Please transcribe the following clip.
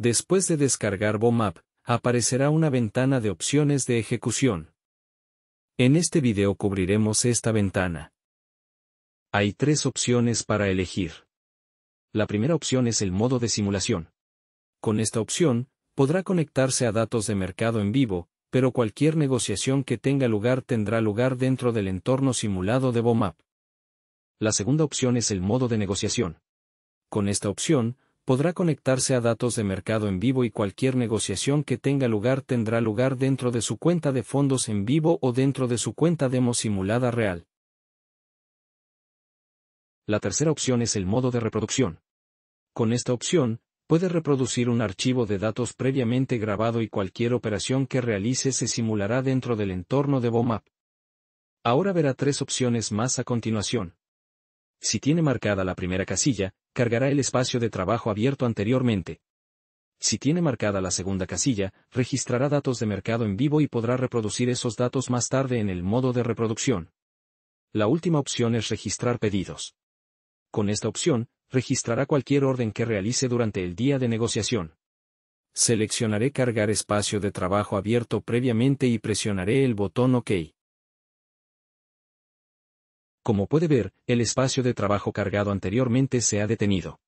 Después de descargar BOMAP, aparecerá una ventana de opciones de ejecución. En este video cubriremos esta ventana. Hay tres opciones para elegir. La primera opción es el modo de simulación. Con esta opción, podrá conectarse a datos de mercado en vivo, pero cualquier negociación que tenga lugar tendrá lugar dentro del entorno simulado de BOMAP. La segunda opción es el modo de negociación. Con esta opción, podrá conectarse a datos de mercado en vivo y cualquier negociación que tenga lugar tendrá lugar dentro de su cuenta de fondos en vivo o dentro de su cuenta demo simulada real. La tercera opción es el modo de reproducción. Con esta opción, puede reproducir un archivo de datos previamente grabado y cualquier operación que realice se simulará dentro del entorno de BOMAP. Ahora verá tres opciones más a continuación. Si tiene marcada la primera casilla, cargará el espacio de trabajo abierto anteriormente. Si tiene marcada la segunda casilla, registrará datos de mercado en vivo y podrá reproducir esos datos más tarde en el modo de reproducción. La última opción es registrar pedidos. Con esta opción, registrará cualquier orden que realice durante el día de negociación. Seleccionaré Cargar espacio de trabajo abierto previamente y presionaré el botón OK. Como puede ver, el espacio de trabajo cargado anteriormente se ha detenido.